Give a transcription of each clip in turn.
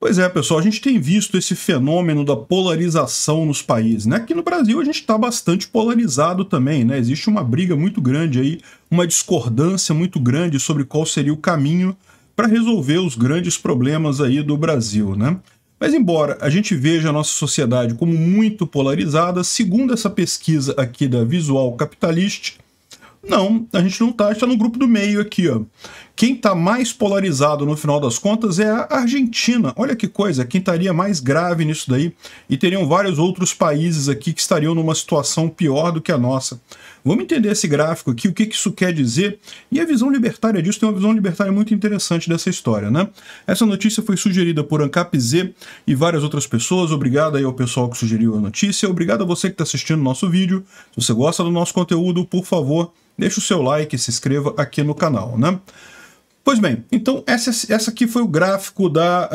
Pois é, pessoal, a gente tem visto esse fenômeno da polarização nos países, né? Aqui no Brasil a gente está bastante polarizado também, né? Existe uma briga muito grande aí, uma discordância muito grande sobre qual seria o caminho para resolver os grandes problemas aí do Brasil, né? Mas embora a gente veja a nossa sociedade como muito polarizada, segundo essa pesquisa aqui da Visual Capitalist, não, a gente não está, está no grupo do meio aqui, ó. Quem está mais polarizado no final das contas é a Argentina. Olha que coisa, quem estaria mais grave nisso daí e teriam vários outros países aqui que estariam numa situação pior do que a nossa. Vamos entender esse gráfico aqui, o que, que isso quer dizer e a visão libertária disso. Tem uma visão libertária muito interessante dessa história, né? Essa notícia foi sugerida por Ancap Z e várias outras pessoas. Obrigado aí ao pessoal que sugeriu a notícia. Obrigado a você que está assistindo o nosso vídeo. Se você gosta do nosso conteúdo, por favor, deixe o seu like e se inscreva aqui no canal, né? Pois bem, então essa, essa aqui foi o gráfico da,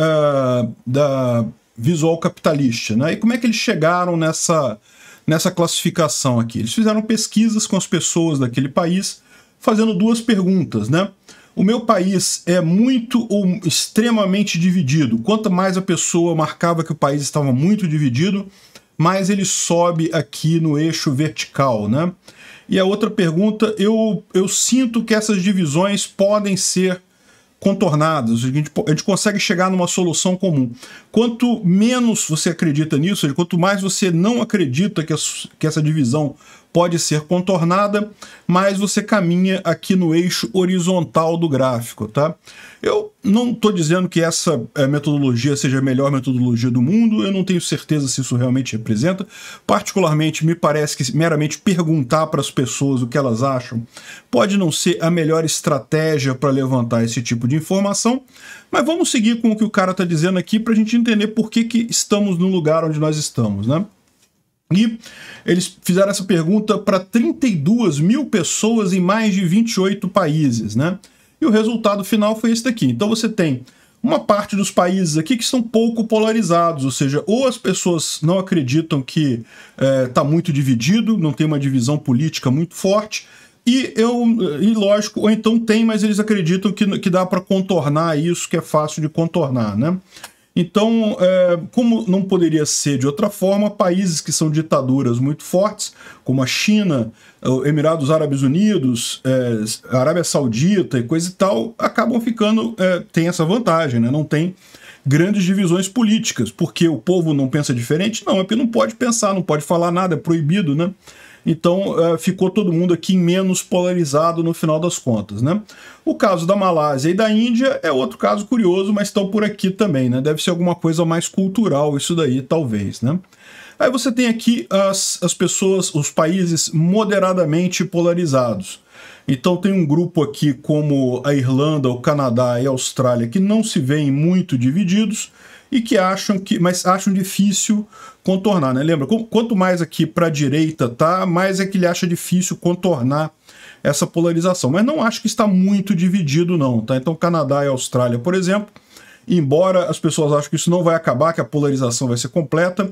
uh, da Visual Capitalista. Né? E como é que eles chegaram nessa, nessa classificação aqui? Eles fizeram pesquisas com as pessoas daquele país, fazendo duas perguntas. Né? O meu país é muito ou extremamente dividido. Quanto mais a pessoa marcava que o país estava muito dividido, mais ele sobe aqui no eixo vertical. Né? E a outra pergunta, eu, eu sinto que essas divisões podem ser contornadas, a gente, a gente consegue chegar numa solução comum. Quanto menos você acredita nisso, quanto mais você não acredita que, a, que essa divisão pode ser contornada, mas você caminha aqui no eixo horizontal do gráfico, tá? Eu não estou dizendo que essa eh, metodologia seja a melhor metodologia do mundo, eu não tenho certeza se isso realmente representa. Particularmente, me parece que meramente perguntar para as pessoas o que elas acham pode não ser a melhor estratégia para levantar esse tipo de informação, mas vamos seguir com o que o cara está dizendo aqui para a gente entender por que, que estamos no lugar onde nós estamos, né? E eles fizeram essa pergunta para 32 mil pessoas em mais de 28 países, né? E o resultado final foi esse daqui. Então você tem uma parte dos países aqui que estão pouco polarizados, ou seja, ou as pessoas não acreditam que está é, tá muito dividido, não tem uma divisão política muito forte, e eu, e lógico, ou então tem, mas eles acreditam que, que dá para contornar isso, que é fácil de contornar, né? Então, é, como não poderia ser de outra forma, países que são ditaduras muito fortes, como a China, Emirados Árabes Unidos, é, Arábia Saudita e coisa e tal, acabam ficando, é, tem essa vantagem, né? não tem grandes divisões políticas, porque o povo não pensa diferente? Não, é porque não pode pensar, não pode falar nada, é proibido, né? Então eh, ficou todo mundo aqui menos polarizado no final das contas, né? O caso da Malásia e da Índia é outro caso curioso, mas estão por aqui também, né? Deve ser alguma coisa mais cultural isso daí, talvez, né? Aí você tem aqui as, as pessoas, os países moderadamente polarizados. Então tem um grupo aqui como a Irlanda, o Canadá e a Austrália que não se veem muito divididos, e que acham que, mas acham difícil contornar, né? Lembra, quanto mais aqui para a direita tá, mais é que ele acha difícil contornar essa polarização. Mas não acho que está muito dividido não, tá? Então Canadá e Austrália, por exemplo, embora as pessoas achem que isso não vai acabar, que a polarização vai ser completa,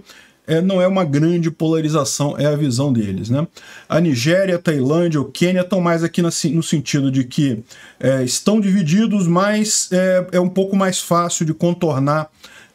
é, não é uma grande polarização, é a visão deles. Né? A Nigéria, a Tailândia, o Quênia estão mais aqui no, sentido de que é, estão divididos, mas é, é, um pouco mais fácil de contornar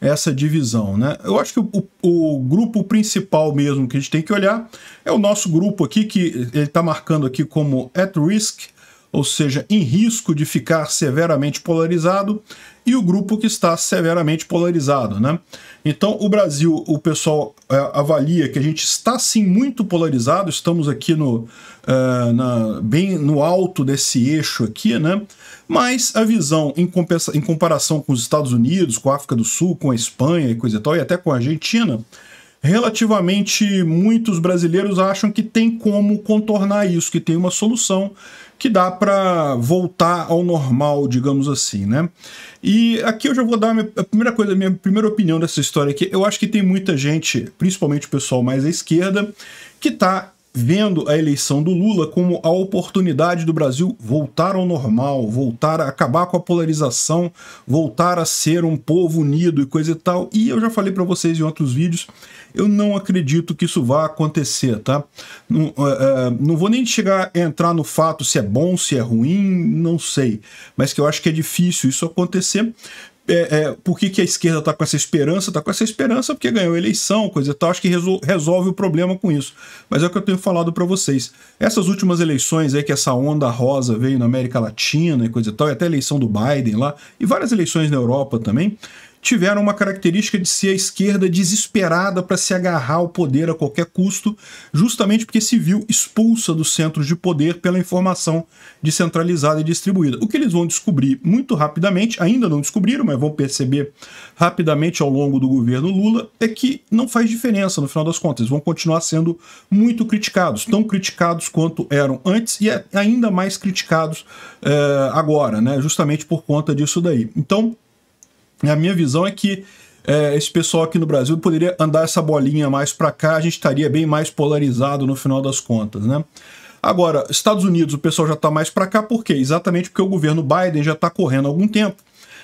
essa divisão. Né? Eu acho que o, o, grupo principal mesmo que a gente tem que olhar é o nosso grupo aqui, que ele está marcando aqui como at risk, ou seja, em risco de ficar severamente polarizado, e o grupo que está severamente polarizado. Né? Então, o Brasil, o pessoal é, avalia que a gente está sim muito polarizado, estamos aqui no, é, na, bem no alto desse eixo aqui, né? mas a visão em, compensa, em comparação com os Estados Unidos, com a África do Sul, com a Espanha e coisa e tal, e até com a Argentina, relativamente muitos brasileiros acham que tem como contornar isso, que tem uma solução, que dá para voltar ao normal, digamos assim, né? E aqui eu já vou dar a, minha, a primeira coisa, a minha primeira opinião dessa história aqui. Eu acho que tem muita gente, principalmente o pessoal mais à esquerda, que está vendo a eleição do Lula como a oportunidade do Brasil voltar ao normal, voltar a acabar com a polarização, voltar a ser um povo unido e coisa e tal. E eu já falei para vocês em outros vídeos, eu não acredito que isso vá acontecer, tá? Não, é, é, não vou nem chegar a entrar no fato se é bom, se é ruim, não sei. Mas que eu acho que é difícil isso acontecer, é, é, por que, que a esquerda está com essa esperança? Está com essa esperança porque ganhou eleição, coisa e tal. Acho que resolve o problema com isso. Mas é o que eu tenho falado para vocês. Essas últimas eleições aí, que essa onda rosa veio na América Latina e coisa e tal, e até a eleição do Biden lá, e várias eleições na Europa também, tiveram uma característica de ser a esquerda desesperada para se agarrar ao poder a qualquer custo, justamente porque se viu expulsa dos centros de poder pela informação descentralizada e distribuída. O que eles vão descobrir muito rapidamente, ainda não descobriram, mas vão perceber rapidamente ao longo do governo Lula, é que não faz diferença no final das contas, eles vão continuar sendo muito criticados, tão criticados quanto eram antes e é ainda mais criticados é, agora, né? justamente por conta disso daí. Então, a minha visão é que é, esse pessoal aqui no Brasil poderia andar essa bolinha mais para cá, a gente estaria bem mais polarizado no final das contas, né? Agora, Estados Unidos, o pessoal já está mais para cá, por quê? Exatamente porque o governo Biden já está correndo há algum tempo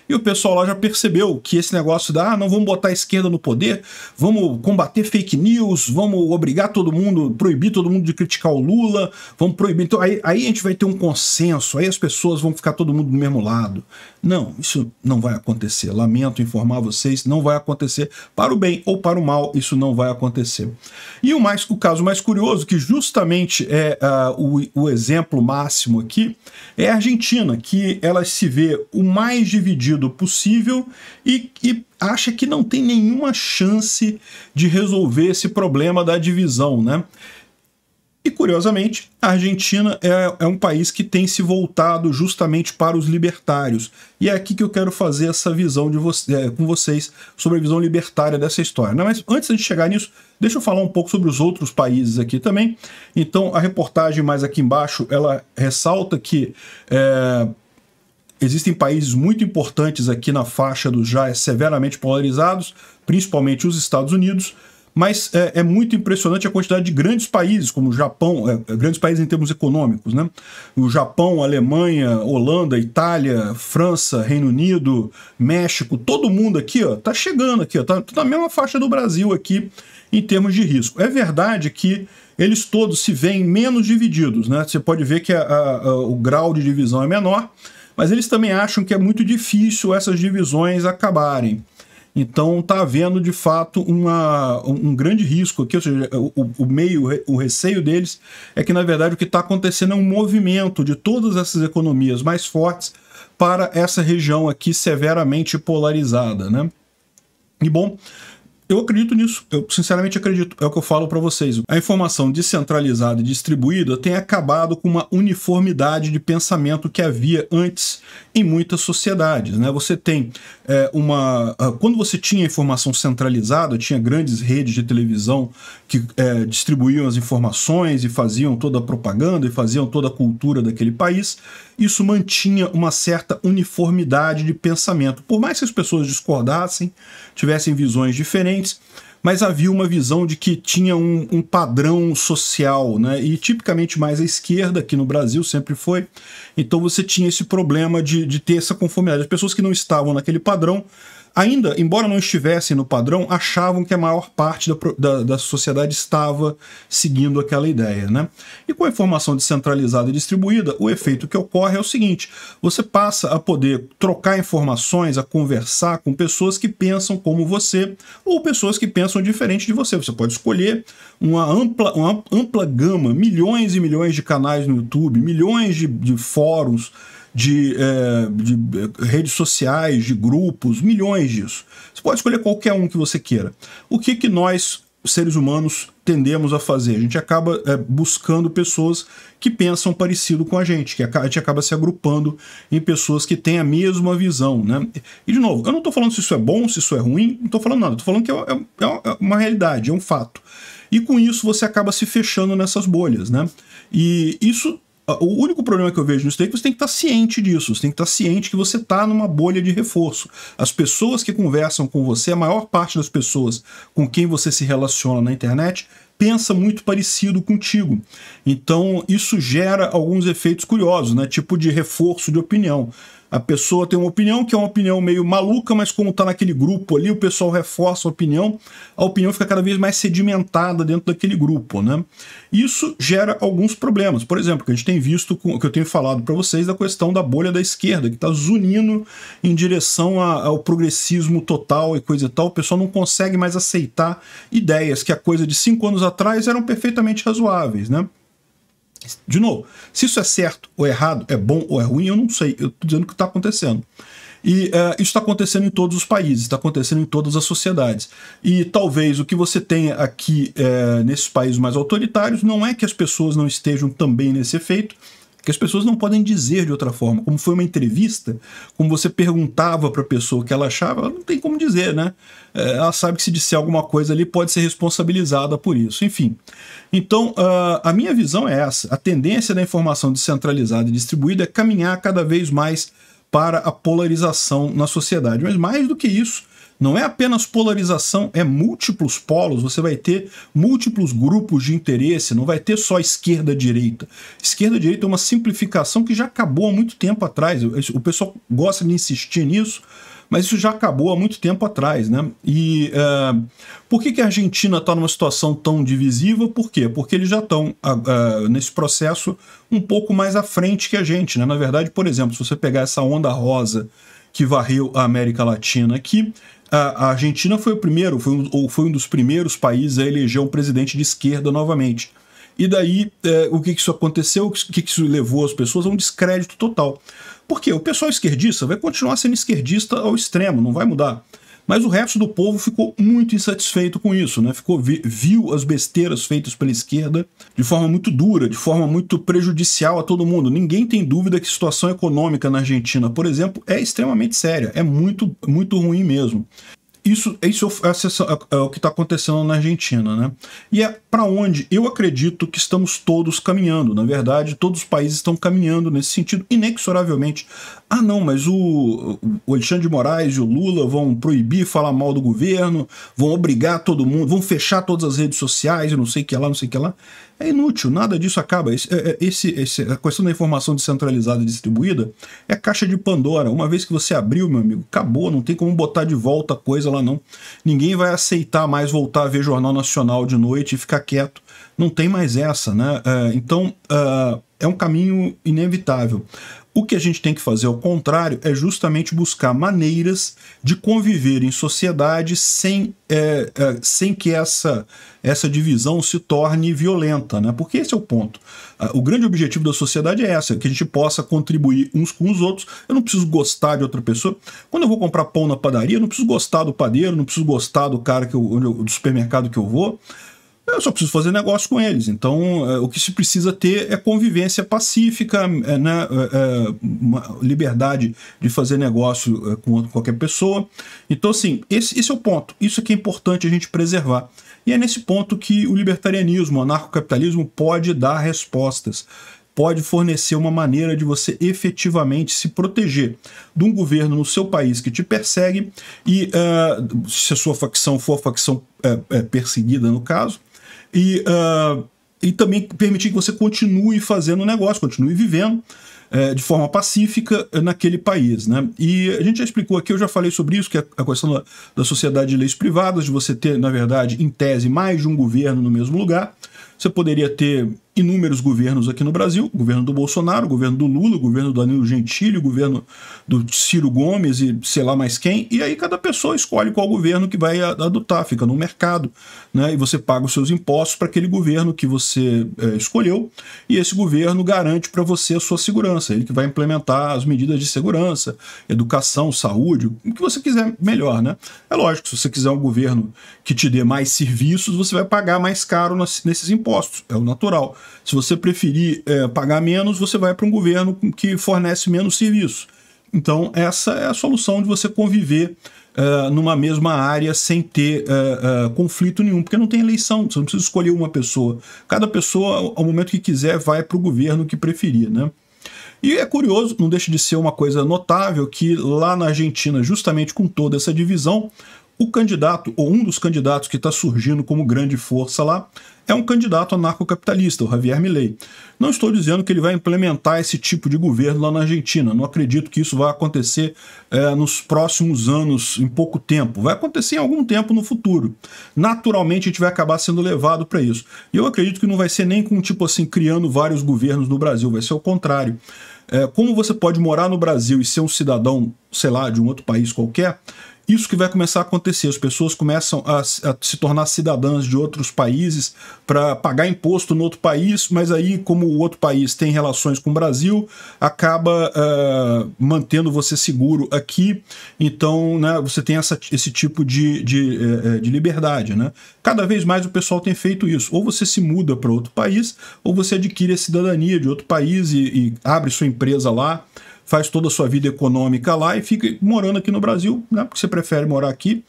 e o pessoal lá já percebeu que esse negócio da ah, não vamos botar a esquerda no poder, vamos combater fake news, vamos obrigar todo mundo, proibir todo mundo de criticar o Lula, vamos proibir. Então, aí, aí a gente vai ter um consenso, aí as pessoas vão ficar todo mundo do mesmo lado. Não, isso não vai acontecer. Lamento informar vocês, não vai acontecer. Para o bem ou para o mal, isso não vai acontecer. E o, mais, o caso mais curioso, que justamente é uh, o, o exemplo máximo aqui, é a Argentina, que ela se vê o mais dividido do possível e, que acha que não tem nenhuma chance de resolver esse problema da divisão, né? E curiosamente, a Argentina é, é, um país que tem se voltado justamente para os libertários. E é aqui que eu quero fazer essa visão de você, é, com vocês sobre a visão libertária dessa história. Não, né? mas antes de chegar nisso, deixa eu falar um pouco sobre os outros países aqui também. Então, a reportagem mais aqui embaixo ela ressalta que é, Existem países muito importantes aqui na faixa dos já severamente polarizados, principalmente os Estados Unidos, mas é, é, muito impressionante a quantidade de grandes países, como o Japão, é, é, grandes países em termos econômicos, né? O Japão, Alemanha, Holanda, Itália, França, Reino Unido, México, todo mundo aqui, ó, tá chegando aqui, ó, tá, tá na mesma faixa do Brasil aqui em termos de risco. É verdade que eles todos se veem menos divididos, né? Você pode ver que a, a, a, o grau de divisão é menor, mas eles também acham que é muito difícil essas divisões acabarem. Então está havendo de fato uma, um grande risco aqui, ou seja, o, o, meio, o receio deles é que na verdade o que está acontecendo é um movimento de todas essas economias mais fortes para essa região aqui severamente polarizada, né? E bom, eu acredito nisso. Eu sinceramente acredito. É o que eu falo para vocês. A informação descentralizada e distribuída tem acabado com uma uniformidade de pensamento que havia antes em muitas sociedades. Né? Você tem é, uma. Ah, quando você tinha informação centralizada, tinha grandes redes de televisão que é, distribuíam as informações e faziam toda a propaganda e faziam toda a cultura daquele país isso mantinha uma certa uniformidade de pensamento. Por mais que as pessoas discordassem, tivessem visões diferentes, mas havia uma visão de que tinha um, um, padrão social, né? e tipicamente mais à esquerda, aqui no Brasil sempre foi. Então você tinha esse problema de, de ter essa conformidade. As pessoas que não estavam naquele padrão ainda, embora não estivessem no padrão, achavam que a maior parte da, da, da, sociedade estava seguindo aquela ideia. Né? E com a informação descentralizada e distribuída, o efeito que ocorre é o seguinte: você passa a poder trocar informações, a conversar com pessoas que pensam como você ou pessoas que pensam diferente de você. Você pode escolher uma ampla, uma ampla gama, milhões e milhões de canais no YouTube, milhões de, de fóruns de, é, de é, redes sociais, de grupos, milhões disso. Você pode escolher qualquer um que você queira. O que, que nós, seres humanos, tendemos a fazer? A gente acaba é, buscando pessoas que pensam parecido com a gente, que a gente acaba se agrupando em pessoas que têm a mesma visão, né? E de novo, eu não estou falando se isso é bom, se isso é ruim, não estou falando nada, estou falando que é é, é, é, uma realidade, é um fato. E com isso você acaba se fechando nessas bolhas, né? E isso o único problema que eu vejo nisso daí é que você tem que estar tá ciente disso, você tem que estar tá ciente que você está numa bolha de reforço. As pessoas que conversam com você, a maior parte das pessoas com quem você se relaciona na internet, pensa muito parecido contigo. Então, isso gera alguns efeitos curiosos, né? Tipo de reforço de opinião. A pessoa tem uma opinião que é uma opinião meio maluca, mas como está naquele grupo ali, o pessoal reforça a opinião, a opinião fica cada vez mais sedimentada dentro daquele grupo, né? Isso gera alguns problemas. Por exemplo, que a gente tem visto, com, que eu tenho falado para vocês da questão da bolha da esquerda, que está zunindo em direção a, ao progressismo total e coisa e tal. O pessoal não consegue mais aceitar ideias que a coisa de cinco anos atrás eram perfeitamente razoáveis, né? De novo, se isso é certo ou errado, é bom ou é ruim, eu não sei. Eu estou dizendo o que está acontecendo. E uh, isso está acontecendo em todos os países, está acontecendo em todas as sociedades. E talvez o que você tenha aqui uh, nesses países mais autoritários não é que as pessoas não estejam também nesse efeito, que as pessoas não podem dizer de outra forma. Como foi uma entrevista, como você perguntava para a pessoa o que ela achava, ela não tem como dizer, né? É, ela sabe que se disser alguma coisa ali pode ser responsabilizada por isso. Enfim, então ah, a minha visão é essa: a tendência da informação descentralizada e distribuída é caminhar cada vez mais para a polarização na sociedade. Mas mais do que isso, não é apenas polarização, é múltiplos polos, você vai ter múltiplos grupos de interesse, não vai ter só esquerda-direita. Esquerda-direita é uma simplificação que já acabou há muito tempo atrás. O pessoal gosta de insistir nisso, mas isso já acabou há muito tempo atrás, né? E uh, por que, que a Argentina está numa situação tão divisiva? Por quê? Porque eles já estão uh, nesse processo um pouco mais à frente que a gente, né? Na verdade, por exemplo, se você pegar essa onda rosa que varreu a América Latina aqui, a, Argentina foi o primeiro, foi um, ou foi um dos primeiros países a eleger um presidente de esquerda novamente. E daí, é, o que, que isso aconteceu, o que, que isso levou as pessoas a um descrédito total. Porque o pessoal esquerdista vai continuar sendo esquerdista ao extremo, não vai mudar. Mas o resto do povo ficou muito insatisfeito com isso, né? Ficou, viu as besteiras feitas pela esquerda de forma muito dura, de forma muito prejudicial a todo mundo. Ninguém tem dúvida que a situação econômica na Argentina, por exemplo, é extremamente séria, é muito, muito ruim mesmo. Isso, isso é, o é, é que está acontecendo na Argentina, né? E é para onde eu acredito que estamos todos caminhando. Na verdade, todos os países estão caminhando nesse sentido, inexoravelmente. Ah, não, mas o, o Alexandre de Moraes e o Lula vão proibir falar mal do governo, vão obrigar todo mundo, vão fechar todas as redes sociais e não sei o que lá, não sei o que lá. É inútil, nada disso acaba. Esse, é, esse, esse, a questão da informação descentralizada e distribuída é caixa de Pandora. Uma vez que você abriu, meu amigo, acabou, não tem como botar de volta a coisa lá não. Ninguém vai aceitar mais voltar a ver Jornal Nacional de noite e ficar quieto. Não tem mais essa, né? É, então é, é um caminho inevitável. O que a gente tem que fazer ao contrário é justamente buscar maneiras de conviver em sociedade sem, é, é, sem que essa, essa divisão se torne violenta, né? porque esse é o ponto. Ah, o grande objetivo da sociedade é essa, que a gente possa contribuir uns com os outros. Eu não preciso gostar de outra pessoa. Quando eu vou comprar pão na padaria, eu não preciso gostar do padeiro, não preciso gostar do cara que eu, do supermercado que eu vou. Eu só preciso fazer negócio com eles. Então, é, o que se precisa ter é convivência pacífica, é, né? É, liberdade de fazer negócio com qualquer pessoa. Então, assim, esse, esse é o ponto. Isso é que é importante a gente preservar. E é nesse ponto que o libertarianismo, o anarcocapitalismo pode dar respostas pode fornecer uma maneira de você efetivamente se proteger de um governo no seu país que te persegue e uh, se a sua facção for a facção perseguida, no caso, e, uh, e também permitir que você continue fazendo o negócio, continue vivendo eh, de forma pacífica eh, naquele país. Né? E a gente já explicou aqui, eu já falei sobre isso, que é a questão da, da sociedade de leis privadas, de você ter, na verdade, em tese, mais de um governo no mesmo lugar. Você poderia ter inúmeros governos aqui no Brasil, governo do Bolsonaro, governo do Lula, governo do Danilo Gentili, governo do Ciro Gomes e sei lá mais quem, e aí cada pessoa escolhe qual governo que vai adotar, fica no mercado, né? E você paga os seus impostos para aquele governo que você é, escolheu, e esse governo garante para você a sua segurança, ele que vai implementar as medidas de segurança, educação, saúde, o que você quiser melhor, né? É lógico, se você quiser um governo que te dê mais serviços, você vai pagar mais caro nesses impostos, é o natural. Se você preferir é, pagar menos, você vai para um governo que fornece menos serviço. Então, essa é a solução de você conviver uh, numa mesma área sem ter uh, uh, conflito nenhum, porque não tem eleição, você não precisa escolher uma pessoa. Cada pessoa, ao momento que quiser, vai para o governo que preferir. Né? E é curioso, não deixa de ser uma coisa notável, que lá na Argentina, justamente com toda essa divisão, o candidato, ou um dos candidatos que está surgindo como grande força lá, é um candidato anarcocapitalista, o Javier Milei. Não estou dizendo que ele vai implementar esse tipo de governo lá na Argentina. Não acredito que isso vai acontecer é, nos próximos anos, em pouco tempo. Vai acontecer em algum tempo no futuro. Naturalmente, a gente vai acabar sendo levado para isso. E eu acredito que não vai ser nem com, tipo assim, criando vários governos no Brasil. Vai ser o contrário. É, como você pode morar no Brasil e ser um cidadão, sei lá, de um outro país qualquer, isso que vai começar a acontecer, as pessoas começam a, a se tornar cidadãs de outros países para pagar imposto no outro país, mas aí, como o outro país tem relações com o Brasil, acaba uh, mantendo você seguro aqui, então né, você tem essa, esse tipo de, de, eh, eh, de liberdade. Né? Cada vez mais o pessoal tem feito isso, ou você se muda para outro país, ou você adquire a cidadania de outro país e, e abre sua empresa lá faz toda a sua vida econômica lá e fica morando aqui no Brasil, né? porque você prefere morar aqui.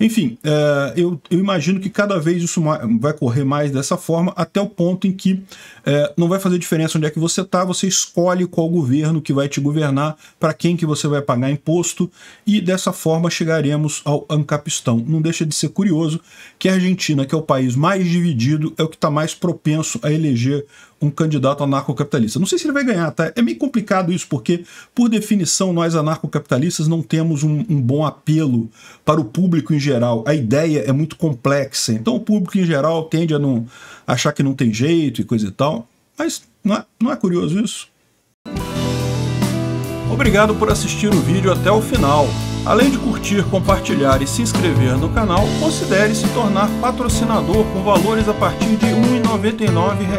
Enfim, é, eu, eu, imagino que cada vez isso vai correr mais dessa forma, até o ponto em que é, não vai fazer diferença onde é que você está, você escolhe qual governo que vai te governar, para quem que você vai pagar imposto, e dessa forma chegaremos ao Ancapistão. Não deixa de ser curioso que a Argentina, que é o país mais dividido, é o que está mais propenso a eleger um candidato anarcocapitalista. Não sei se ele vai ganhar, tá? É meio complicado isso, porque, por definição, nós anarcocapitalistas não temos um, um bom apelo para o público em geral. A ideia é muito complexa. Então, o público em geral tende a não achar que não tem jeito e coisa e tal. Mas não é, não é curioso isso? Obrigado por assistir o vídeo até o final. Além de curtir, compartilhar e se inscrever no canal, considere se tornar patrocinador com valores a partir de R$ 1,99